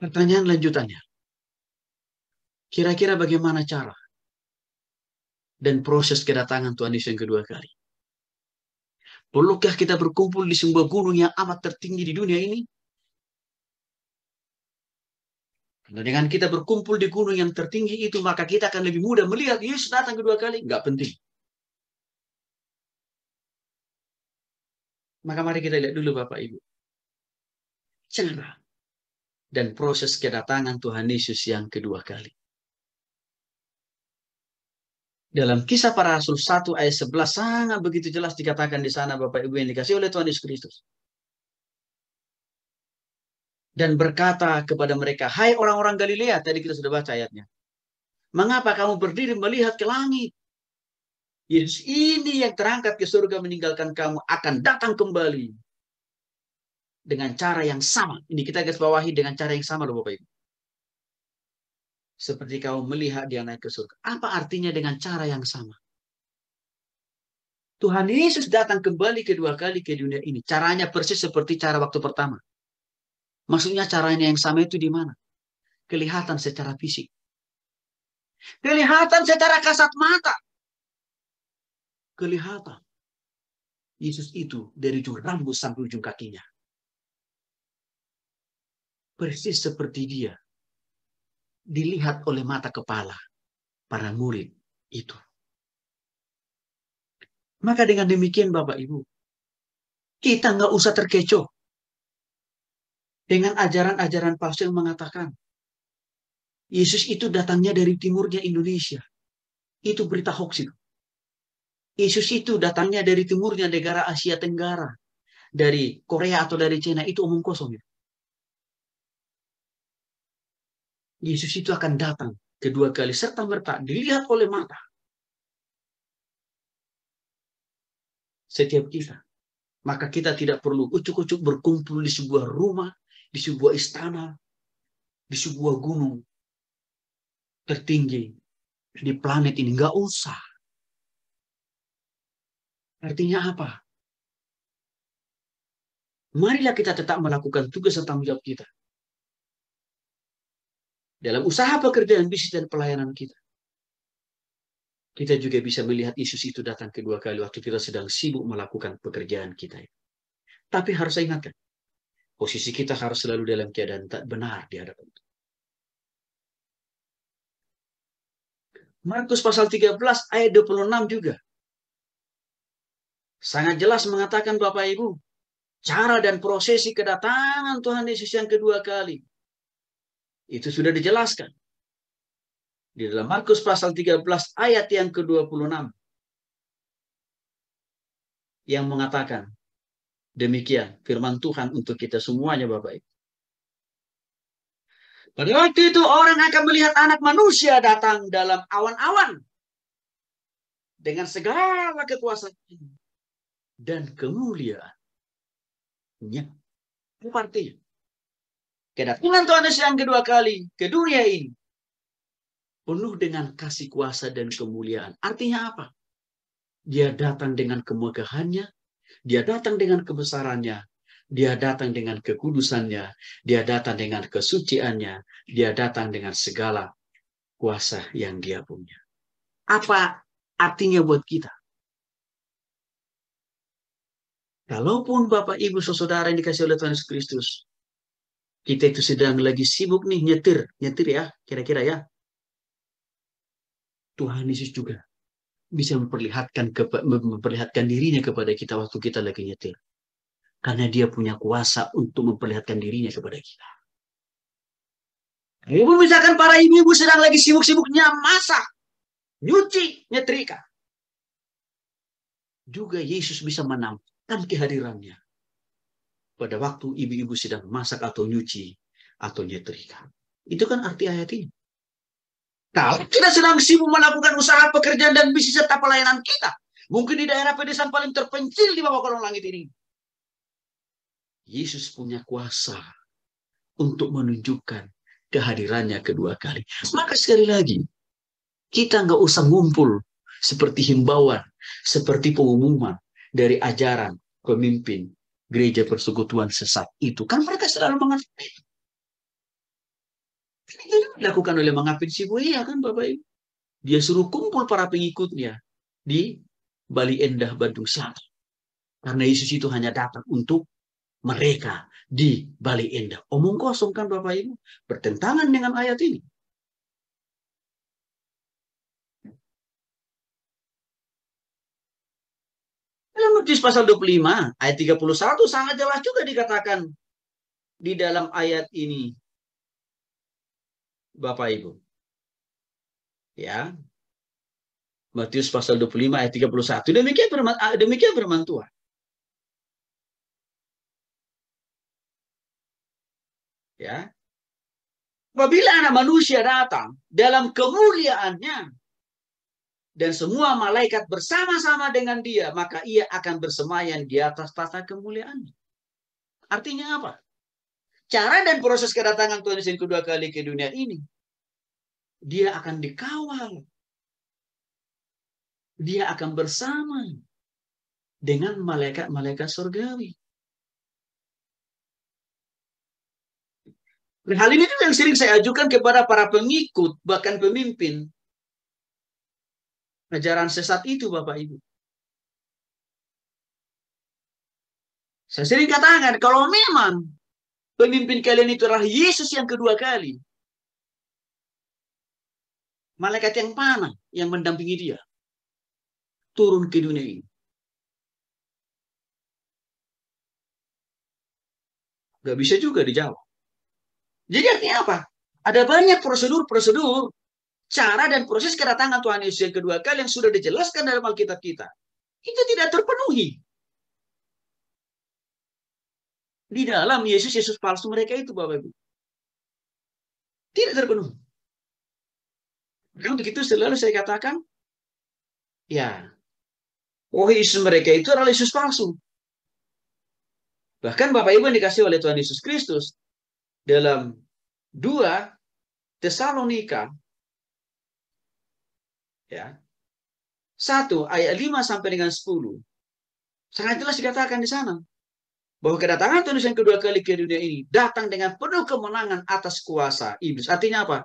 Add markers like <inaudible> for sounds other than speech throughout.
Pertanyaan lanjutannya. Kira-kira bagaimana cara dan proses kedatangan Tuhan Yesus yang kedua kali? Perlukah kita berkumpul di sebuah gunung yang amat tertinggi di dunia ini? Karena dengan kita berkumpul di gunung yang tertinggi itu, maka kita akan lebih mudah melihat Yesus datang kedua kali. Enggak penting. Maka mari kita lihat dulu Bapak Ibu. Cara dan proses kedatangan Tuhan Yesus yang kedua kali. Dalam kisah para rasul 1 ayat 11 sangat begitu jelas dikatakan di sana Bapak Ibu yang dikasih oleh Tuhan Yesus Kristus. Dan berkata kepada mereka, Hai orang-orang Galilea, tadi kita sudah baca ayatnya. Mengapa kamu berdiri melihat ke langit? Yesus ini yang terangkat ke surga meninggalkan kamu akan datang kembali dengan cara yang sama. Ini kita garis bawahi dengan cara yang sama loh Bapak Ibu. Seperti kau melihat dia naik ke surga. Apa artinya dengan cara yang sama? Tuhan Yesus datang kembali kedua kali ke dunia ini. Caranya persis seperti cara waktu pertama. Maksudnya caranya yang sama itu di mana? Kelihatan secara fisik. Kelihatan secara kasat mata. Kelihatan. Yesus itu dari ujung rambut sampai ujung kakinya persis seperti dia. Dilihat oleh mata kepala para murid itu. Maka dengan demikian Bapak Ibu, kita nggak usah terkecoh dengan ajaran-ajaran palsu yang mengatakan Yesus itu datangnya dari timurnya Indonesia. Itu berita hoax itu. Yesus itu datangnya dari timurnya negara Asia Tenggara, dari Korea atau dari Cina itu omong kosong. Gitu. Yesus itu akan datang kedua kali serta merta dilihat oleh mata. Setiap kita. Maka kita tidak perlu ucuk-ucuk berkumpul di sebuah rumah, di sebuah istana, di sebuah gunung tertinggi di planet ini. Nggak usah. Artinya apa? Marilah kita tetap melakukan tugas dan tanggung jawab kita dalam usaha pekerjaan bisnis dan pelayanan kita. Kita juga bisa melihat Yesus itu datang kedua kali waktu kita sedang sibuk melakukan pekerjaan kita. Tapi harus saya ingatkan, posisi kita harus selalu dalam keadaan tak benar di hadapan Tuhan. Markus pasal 13 ayat 26 juga. Sangat jelas mengatakan Bapak Ibu, cara dan prosesi kedatangan Tuhan Yesus yang kedua kali itu sudah dijelaskan. Di dalam Markus pasal 13 ayat yang ke-26. Yang mengatakan, demikian firman Tuhan untuk kita semuanya Bapak Ibu. Pada waktu itu orang akan melihat anak manusia datang dalam awan-awan dengan segala kekuasaan dan kemuliaannya. Itu artinya Kedatangan Tuhan Yesus yang kedua kali ke dunia ini. Penuh dengan kasih kuasa dan kemuliaan. Artinya apa? Dia datang dengan kemegahannya. Dia datang dengan kebesarannya. Dia datang dengan kekudusannya. Dia datang dengan kesuciannya. Dia datang dengan segala kuasa yang dia punya. Apa artinya buat kita? Kalaupun Bapak, Ibu, Saudara yang dikasih oleh Tuhan Yesus Kristus, kita itu sedang lagi sibuk nih nyetir, nyetir ya, kira-kira ya. Tuhan Yesus juga bisa memperlihatkan memperlihatkan dirinya kepada kita waktu kita lagi nyetir. Karena dia punya kuasa untuk memperlihatkan dirinya kepada kita. Ibu misalkan para ibu-ibu sedang lagi sibuk-sibuknya masak, nyuci, nyetrika. Juga Yesus bisa menampakkan kehadirannya pada waktu ibu-ibu sedang masak atau nyuci atau nyetrika. Itu kan arti ayat ini. Kalau kita sedang sibuk melakukan usaha pekerjaan dan bisnis serta pelayanan kita, mungkin di daerah pedesaan paling terpencil di bawah kolong langit ini, Yesus punya kuasa untuk menunjukkan kehadirannya kedua kali. Maka sekali lagi, kita nggak usah ngumpul seperti himbauan, seperti pengumuman dari ajaran pemimpin gereja persekutuan sesat itu. Kan mereka selalu mengerti. Itu dilakukan oleh mengapin Buya, kan Bapak Ibu. Dia suruh kumpul para pengikutnya di Bali Endah Bandung Selatan. Karena Yesus itu hanya datang untuk mereka di Bali Endah. Omong kosong kan Bapak Ibu. Bertentangan dengan ayat ini. Matius pasal 25 ayat 31 sangat jelas juga dikatakan di dalam ayat ini. Bapak Ibu. Ya. Matius pasal 25 ayat 31. Demikian firman ah, demikian firman Tuhan. Ya. Apabila anak manusia datang dalam kemuliaannya dan semua malaikat bersama-sama dengan dia, maka ia akan bersemayam di atas tata kemuliaan. Artinya apa? Cara dan proses kedatangan Tuhan Yesus kedua kali ke dunia ini, dia akan dikawal. Dia akan bersama dengan malaikat-malaikat surgawi. Dan hal ini juga yang sering saya ajukan kepada para pengikut, bahkan pemimpin ajaran sesat itu Bapak Ibu. Saya sering katakan kalau memang pemimpin kalian itu adalah Yesus yang kedua kali. Malaikat yang panah yang mendampingi dia turun ke dunia ini. Gak bisa juga dijawab. Jadi artinya apa? Ada banyak prosedur-prosedur cara dan proses kedatangan Tuhan Yesus yang kedua kali yang sudah dijelaskan dalam Alkitab kita. Itu tidak terpenuhi. Di dalam Yesus Yesus palsu mereka itu Bapak Ibu. Tidak terpenuhi. Dan nah, untuk itu selalu saya katakan, ya, oh Yesus mereka itu adalah Yesus palsu. Bahkan Bapak Ibu yang dikasih oleh Tuhan Yesus Kristus, dalam dua Tesalonika ya. 1 ayat 5 sampai dengan 10. Sangat jelas dikatakan di sana bahwa kedatangan Tuhan yang kedua kali ke dunia ini datang dengan penuh kemenangan atas kuasa iblis. Artinya apa?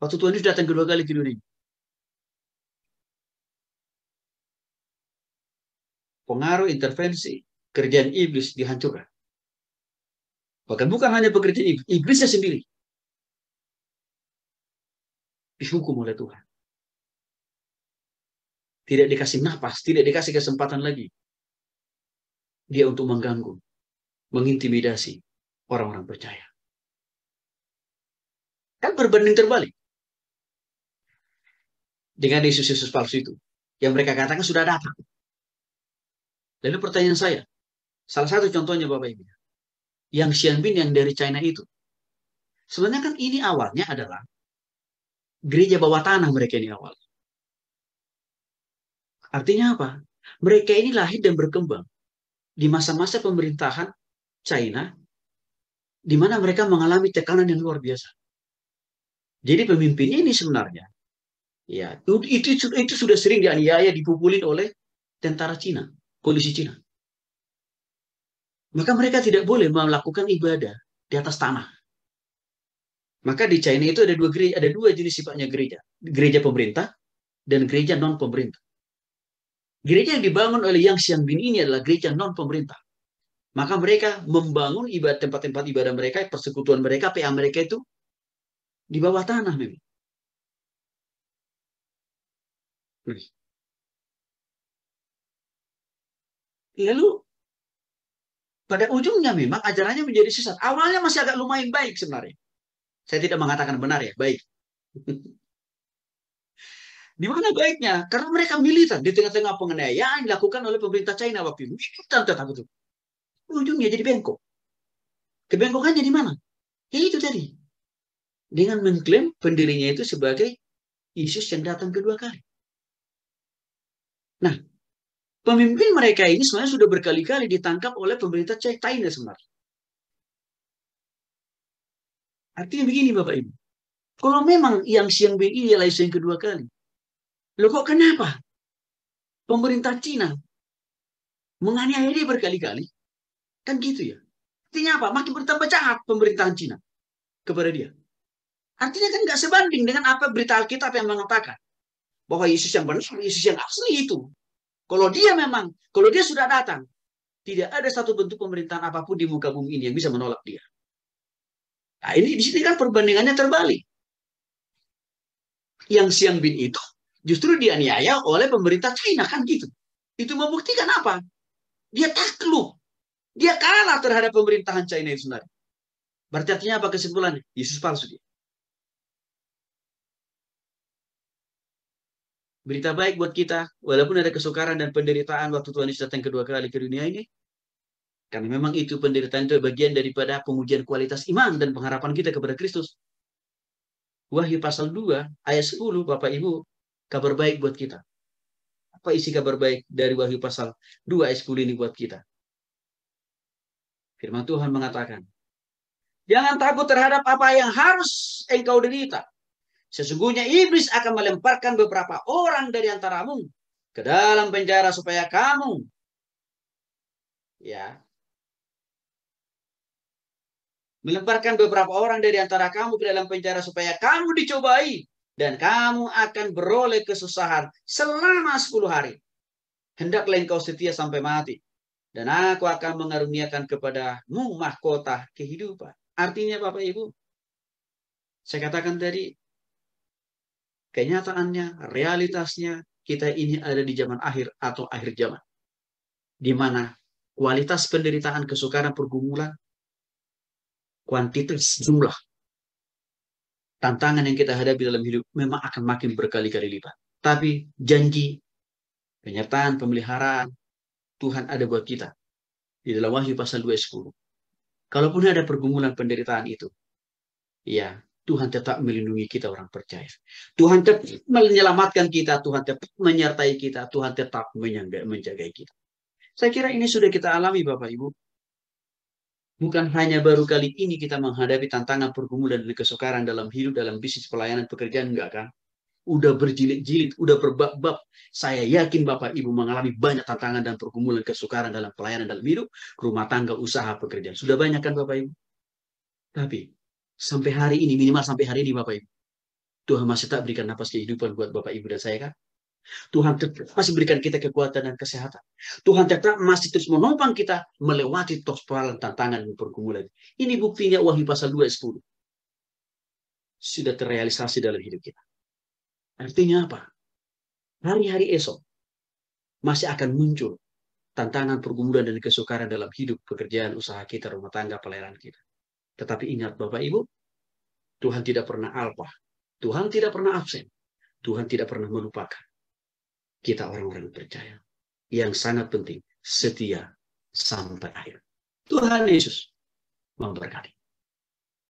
Waktu Tuhan Yesus datang kedua kali ke dunia ini. Pengaruh intervensi kerjaan iblis dihancurkan. Bahkan bukan hanya pekerjaan iblisnya sendiri dihukum oleh Tuhan tidak dikasih nafas, tidak dikasih kesempatan lagi. Dia untuk mengganggu, mengintimidasi orang-orang percaya. Kan berbanding terbalik. Dengan Yesus-Yesus palsu itu. Yang mereka katakan sudah datang. Lalu pertanyaan saya. Salah satu contohnya Bapak Ibu. Yang Xianbin yang dari China itu. Sebenarnya kan ini awalnya adalah gereja bawah tanah mereka ini awalnya. Artinya apa? Mereka ini lahir dan berkembang di masa-masa pemerintahan China, di mana mereka mengalami tekanan yang luar biasa. Jadi pemimpinnya ini sebenarnya, ya itu, itu, itu sudah sering dianiaya, dipukulin oleh tentara Cina, polisi Cina. Maka mereka tidak boleh melakukan ibadah di atas tanah. Maka di China itu ada dua ada dua jenis sifatnya gereja, gereja pemerintah dan gereja non pemerintah. Gereja yang dibangun oleh Yang Siang Bin ini adalah gereja non pemerintah. Maka mereka membangun ibadah tempat-tempat ibadah mereka, persekutuan mereka, PA mereka itu di bawah tanah memang. Lalu pada ujungnya memang ajarannya menjadi sesat. Awalnya masih agak lumayan baik sebenarnya. Saya tidak mengatakan benar ya, baik. <laughs> Di mana baiknya? Karena mereka militan di tengah-tengah penganiayaan dilakukan oleh pemerintah China waktu itu. Militan tetap itu. Ujungnya jadi bengkok. Kebengkokannya di mana? Ya itu tadi. Dengan mengklaim pendirinya itu sebagai Yesus yang datang kedua kali. Nah, pemimpin mereka ini sebenarnya sudah berkali-kali ditangkap oleh pemerintah China sebenarnya. Artinya begini Bapak Ibu. Kalau memang yang siang Bi ialah yang kedua kali. Loh kok kenapa? Pemerintah Cina menganiaya dia berkali-kali. Kan gitu ya. Artinya apa? Makin bertambah jahat pemerintahan Cina kepada dia. Artinya kan nggak sebanding dengan apa berita Alkitab yang mengatakan. Bahwa Yesus yang benar, Yesus yang asli itu. Kalau dia memang, kalau dia sudah datang, tidak ada satu bentuk pemerintahan apapun di muka bumi ini yang bisa menolak dia. Nah, ini di sini kan perbandingannya terbalik. Yang Siang bin itu justru dianiaya oleh pemerintah China kan gitu. Itu membuktikan apa? Dia takluk. Dia kalah terhadap pemerintahan China itu sendiri. Berarti artinya apa kesimpulannya? Yesus palsu dia. Berita baik buat kita, walaupun ada kesukaran dan penderitaan waktu Tuhan Yesus datang kedua kali ke dunia ini, karena memang itu penderitaan itu bagian daripada pengujian kualitas iman dan pengharapan kita kepada Kristus. Wahyu pasal 2 ayat 10 Bapak Ibu kabar baik buat kita. Apa isi kabar baik dari Wahyu pasal 2 ayat 10 ini buat kita? Firman Tuhan mengatakan, Jangan takut terhadap apa yang harus engkau derita. Sesungguhnya iblis akan melemparkan beberapa orang dari antaramu ke dalam penjara supaya kamu ya melemparkan beberapa orang dari antara kamu ke dalam penjara supaya kamu dicobai. Dan kamu akan beroleh kesusahan selama 10 hari. Hendaklah engkau setia sampai mati. Dan aku akan mengaruniakan kepadamu mahkota kehidupan. Artinya Bapak Ibu, saya katakan tadi, kenyataannya, realitasnya, kita ini ada di zaman akhir atau akhir zaman. Di mana kualitas penderitaan, kesukaran, pergumulan, kuantitas, jumlah tantangan yang kita hadapi dalam hidup memang akan makin berkali-kali lipat. Tapi janji, penyertaan, pemeliharaan, Tuhan ada buat kita. Di dalam Wahyu pasal 2 10. Kalaupun ada pergumulan penderitaan itu, ya Tuhan tetap melindungi kita orang percaya. Tuhan tetap menyelamatkan kita, Tuhan tetap menyertai kita, Tuhan tetap menjaga, menjaga kita. Saya kira ini sudah kita alami Bapak Ibu. Bukan hanya baru kali ini kita menghadapi tantangan pergumulan dan kesukaran dalam hidup, dalam bisnis, pelayanan, pekerjaan, enggak kan? Udah berjilid-jilid, udah berbab-bab. Saya yakin Bapak Ibu mengalami banyak tantangan dan pergumulan kesukaran dalam pelayanan dalam hidup, rumah tangga, usaha, pekerjaan. Sudah banyak kan Bapak Ibu? Tapi sampai hari ini, minimal sampai hari ini Bapak Ibu, Tuhan masih tak berikan nafas kehidupan buat Bapak Ibu dan saya kan? Tuhan tetap masih berikan kita kekuatan dan kesehatan. Tuhan tetap masih terus menopang kita melewati tos peralatan tantangan dan pergumulan. Ini buktinya Wahyu pasal 2 10. Sudah terrealisasi dalam hidup kita. Artinya apa? Hari-hari esok masih akan muncul tantangan, pergumulan, dan kesukaran dalam hidup, pekerjaan, usaha kita, rumah tangga, pelayanan kita. Tetapi ingat Bapak Ibu, Tuhan tidak pernah alpa. Tuhan tidak pernah absen. Tuhan tidak pernah melupakan kita orang-orang percaya. Yang sangat penting, setia sampai akhir. Tuhan Yesus memberkati.